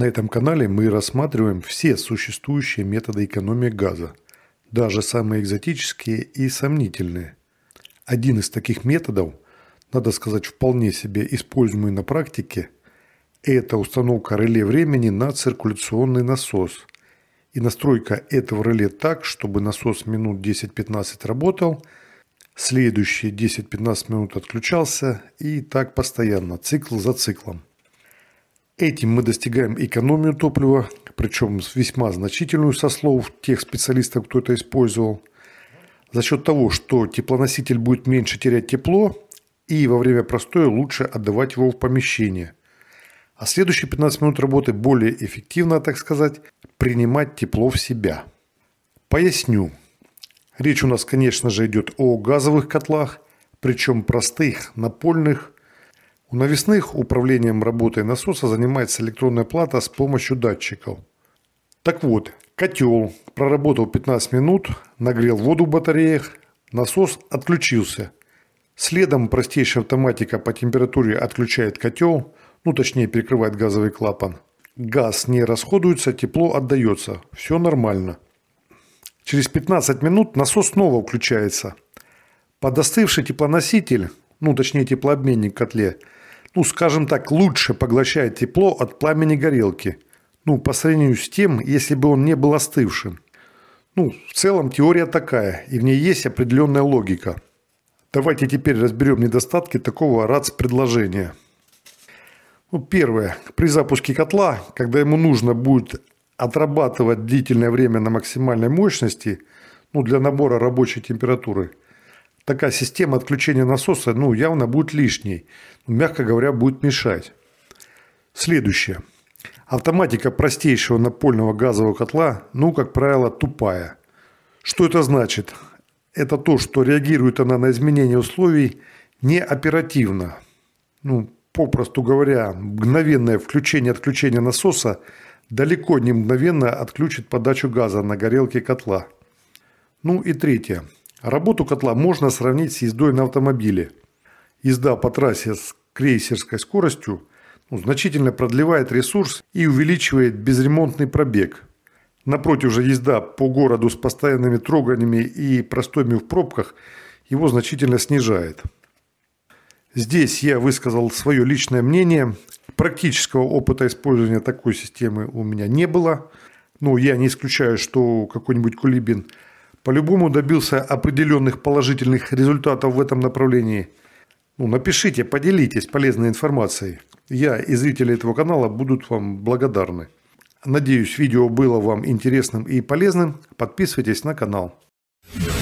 На этом канале мы рассматриваем все существующие методы экономии газа, даже самые экзотические и сомнительные. Один из таких методов, надо сказать вполне себе используемый на практике, это установка реле времени на циркуляционный насос и настройка этого реле так, чтобы насос минут 10-15 работал, следующие 10-15 минут отключался и так постоянно, цикл за циклом. Этим мы достигаем экономию топлива, причем весьма значительную со слов тех специалистов, кто это использовал. За счет того, что теплоноситель будет меньше терять тепло и во время простоя лучше отдавать его в помещение. А следующие 15 минут работы более эффективно, так сказать, принимать тепло в себя. Поясню. Речь у нас, конечно же, идет о газовых котлах, причем простых, напольных, у навесных управлением работой насоса занимается электронная плата с помощью датчиков. Так вот, котел проработал 15 минут, нагрел воду в батареях, насос отключился. Следом простейшая автоматика по температуре отключает котел, ну точнее перекрывает газовый клапан. Газ не расходуется, тепло отдается, все нормально. Через 15 минут насос снова включается. Подостывший теплоноситель, ну точнее теплообменник в котле – ну, скажем так, лучше поглощает тепло от пламени горелки. Ну, по сравнению с тем, если бы он не был остывшим. Ну, в целом теория такая, и в ней есть определенная логика. Давайте теперь разберем недостатки такого РАЦ-предложения. Ну, первое. При запуске котла, когда ему нужно будет отрабатывать длительное время на максимальной мощности, ну, для набора рабочей температуры – такая система отключения насоса ну, явно будет лишней, мягко говоря, будет мешать. Следующее. Автоматика простейшего напольного газового котла, ну, как правило, тупая. Что это значит? Это то, что реагирует она на изменение условий не оперативно. Ну, попросту говоря, мгновенное включение-отключение насоса далеко не мгновенно отключит подачу газа на горелке котла. Ну и третье. Работу котла можно сравнить с ездой на автомобиле. Езда по трассе с крейсерской скоростью ну, значительно продлевает ресурс и увеличивает безремонтный пробег. Напротив же езда по городу с постоянными троганиями и простыми в пробках его значительно снижает. Здесь я высказал свое личное мнение. Практического опыта использования такой системы у меня не было. Но я не исключаю, что какой-нибудь Кулибин – по-любому добился определенных положительных результатов в этом направлении. Ну, напишите, поделитесь полезной информацией. Я и зрители этого канала будут вам благодарны. Надеюсь, видео было вам интересным и полезным. Подписывайтесь на канал. Yeah.